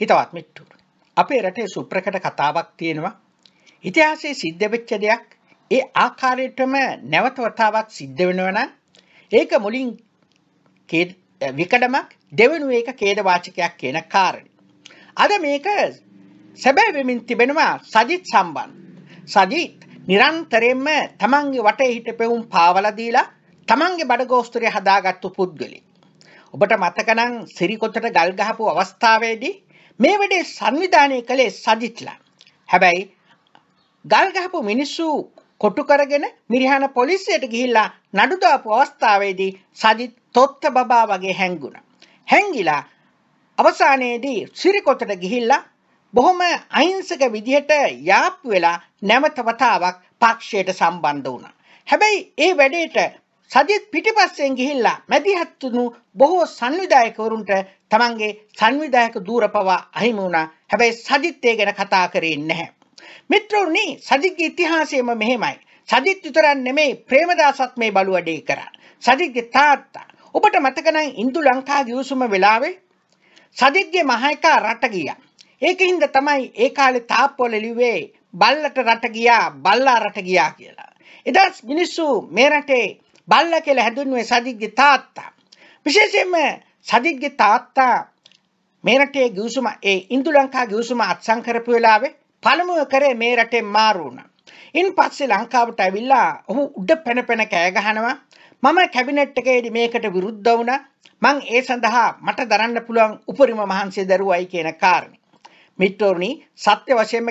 හිතවත් මිට්ටුර. අපේ රටේ සුප්‍රකට කතාවක් තියෙනවා. ඉතිහාසයේ සිද්ධ වෙච්ච දෙයක් ඒ ආකාරයටම නැවත වතාවක් සිද්ධ වෙනවන ඒක මුලින් විකඩමක් දෙවනු ඒක කේදවාචකයක් කියන කාරණ. අද මේක සැබෑ වෙමින් තිබෙනවා සජිත් සම්බන්. සජීත් නිරන්තරයෙන්ම තමන්ගේ වට හිට පෙවුම් පාවලදීලා තමන්ගේ බඩගෝස්තුරය හදාගත්තු පුද්ගලි. ඔබට මතකනං සිරිකොත්තට ගල්ගහපු අවස්ථාවේදී මේ වැඩේ සංවිධානය කළේ සජිත්ලා. හැබැයි ගල් ගහපු මිනිස්සු කොටු කරගෙන මිරිහාන පොලිසියට ගිහිල්ලා නඩු දාපු අවස්ථාවේදී සජිත් තොත්ත බබා වගේ හැංගුණා. හැංගිලා අවසානයේදී සිරිකොතට ගිහිල්ලා බොහොම අහිංසක විදිහට යාප්පු වෙලා නැවත වතාවක් පක්ෂයට සම්බන්ධ වුණා. හැබැයි ඒ වැඩේට සජිත් පිටිපස්සෙන් ගිහිල්ලා මැදිහත්තුණු බොහෝ සංවිධායකවරුන්ට තමන්ගේ සංවිධායක දූර පවා අහිමි වුණා. හැබැයි සජිත් ඒ ගැන කතා කරේ නැහැ. මිත්‍රෝනි සජිත්ගේ ඉතිහාසයම මෙහෙමයි. සජිත් විතරක් නෙමෙයි ප්‍රේමදාසත් මේ බලුවඩේ කරා. සජිත්ගේ තාත්තා ඔබට මතක නම් ඉන්දු ලංකා ගිවිසුම වෙලාවේ සජිත්ගේ මහේකා රට ගියා. ඒකින්ද තමයි ඒ කාලේ තාප්පවල ලිව්වේ බල්ලට රට ගියා බල්ලා රට ගියා කියලා. එදා මිනිස්සු මේ රටේ බල්ල කියලා හැඳුන්වේ සජිත්ගේ තාත්තා. විශේෂයෙන්ම සජිත්ගේ තාත්තා මේ රටේ ගිවිසුම ඒ ඉන්දු ලංකා ගිවිසුම අත්සන් කරපු වෙලාවේ පළමුව කරේ මේ රටේ මාරු වුණා. ඉන් පස්සේ ලංකාවට ඇවිල්ලා ඔහු උඩ පැන පැන කෑ ගහනවා. මම කැබිනට් එකේදී මේකට විරුද්ධ වුණා. මං ඒ සඳහා මට දරන්න පුළුවන් උපරිම මහන්සිය දරුවයි කියන කාරණේ. මිත්‍රෝනි සත්‍ය වශයෙන්ම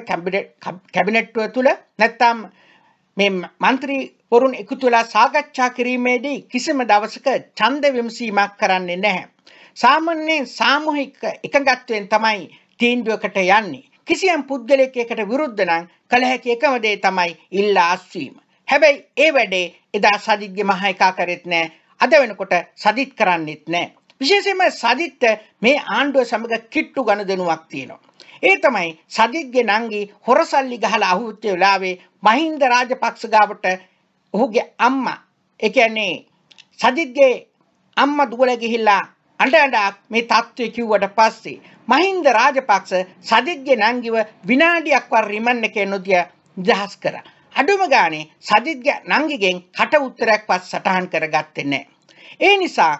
කැබිනට්ව තුළ නැත්තම් මේ මන්ත්‍රී වරුන් එකතු වෙලා සාකච්ඡා කිරීමේදී කිසිම දවසක ඡන්ද විමසීමක් කරන්නේ නැහැ. සාමාන්‍යයෙන් සාමූහික එකඟත්වයෙන් තමයි තීන්දුවකට යන්නේ. කිසියම් පුද්ගලයෙකුට විරුද්ධ නම් කළ හැකි එකම දේ තමයි ඉල්ලා අස්වීම. හැබැයි ඒ වැඩේ එදා සදිත්ගේ මහ එකා කරෙත් නැහැ. අද වෙනකොට සදිත් කරන්නෙත් නැහැ. විශේෂයෙන්ම සදිත් මේ ආණ්ඩුව සමග කිට්ටු ගනුදෙනුවක් තියෙනවා. ඒ තමයි සදිත්ගේ නංගි හොරසල්ලි ගහලා අහුවෙච්ච වෙලාවේ මහින්ද රාජපක්ෂ ගාවට ඔහුගේ අම්මා ඒ කියන්නේ සජිත්ගේ අම්මා දුවලා ගිහිල්ලා අඬ අඬ මේ தত্ত্বය කිව්වට පස්සේ මහින්ද රාජපක්ෂ සජිත්ගේ නංගිව විනාඩියක්වත් රිමන්ඩ් එකේ නොදිය නිදහස් කරා. අඩුම ගානේ සජිත්ගේ නංගිගෙන් කට උත්තරයක්වත් සටහන් කරගත්තේ නැහැ. ඒ නිසා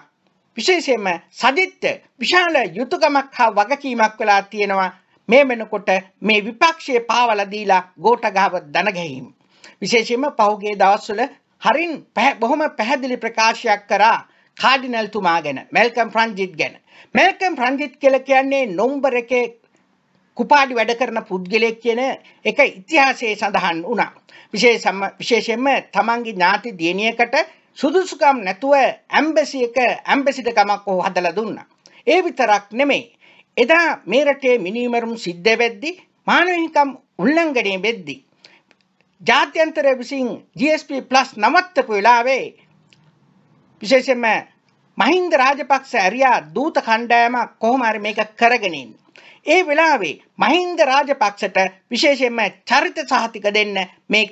විශේෂයෙන්ම සජිත්ට විශාල යුතුයකමක් හා වගකීමක් වෙලා තියෙනවා මේ වෙනකොට මේ විපක්ෂයේ පාවලා දීලා ගෝඨගාව දන ගැහිීම. විශේෂයෙන්ම පහුගිය දවස්වල හරින් බොහොම පැහැදිලි ප්‍රකාශයක් කරා කාඩිනල්තුමා ගැන මැල්කම් ප්‍රංජිත් ගැන මැල්කම් ප්‍රංජිත් කියලා කියන්නේ නොම්බර එකේ කුපාඩි වැඩ කරන පුද්ගලයෙක් කියන එක ඉතිහාසයේ සඳහන් වුණා. විශේෂම විශේෂයෙන්ම තමන්ගේ ඥාති දියණියකට සුදුසුකම් නැතුව ඇම්බැසි එක ඇම්බැසිඩකමක් ඔහු හදලා දුන්නා. ඒ විතරක් නෙමෙයි. එදා මේ රටේ මිනීමරුම් සිද්ධ වෙද්දී මානව හිමිකම් උල්ලංඝනය වෙද්දී ජාත්‍යන්තර විසින් GSP+ නවත්තපු වෙලාවේ විශේෂයෙන්ම මහින්ද රාජපක්ෂ ඇරියා දූත කණ්ඩායම කොහොම හරි මේක කරගෙන ඉන්න. ඒ වෙලාවේ මහින්ද රාජපක්ෂට විශේෂයෙන්ම චරිත සහතික දෙන්න මේ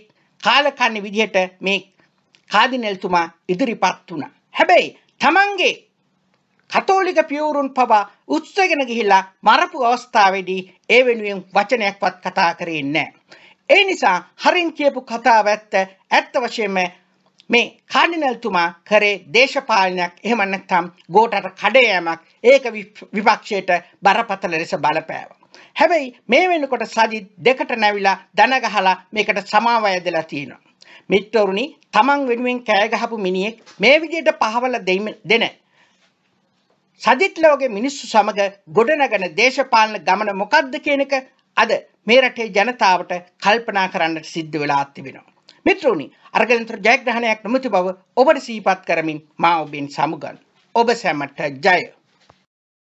කාලකන්ණි විදිහට මේ කාදිනල්තුමා ඉදිරිපත් වුණා. හැබැයි Tamange කතෝලික පියවරුන් පවා උත්සගෙන ගිහිලා මරපු අවස්ථාවේදී ඒ වෙනුවෙන් වචනයක්වත් කතා කරේ නැහැ. ඒ නිසා හරින් කියපු කතාව ඇත්ත ඇත්ත වශයෙන්ම මේ කාඩිනල්තුමා කරේ දේශපාලනයක් එහෙම නැත්නම් ගෝටට කඩ යෑමක් ඒක විපක්ෂයට බරපතල ලෙස බලපෑවා. හැබැයි මේ වෙනකොට සජිත් දෙකට නැවිලා දනගහලා මේකට සමාව ඇදලා තියෙනවා. මිත්‍රවරුනි, Taman වෙනුවෙන් කෑ ගහපු මිනිහෙක් මේ විදිහට පහවල දෙන සජිත් ලෝගේ මිනිස්සු සමග ගොඩනගන දේශපාලන ගමන මොකද්ද කියන එක අද මේ රටේ ජනතාවට කල්පනා කරන්නට සිද්ධ වෙලා තිබෙනවා. මිත්‍රෝනි, අර්ගලන්තර ජයග්‍රහණයක් නොමැති බව ඔබට සිහිපත් කරමින් මා ඔබෙන් සමුගන්. ඔබ සැමට ජය.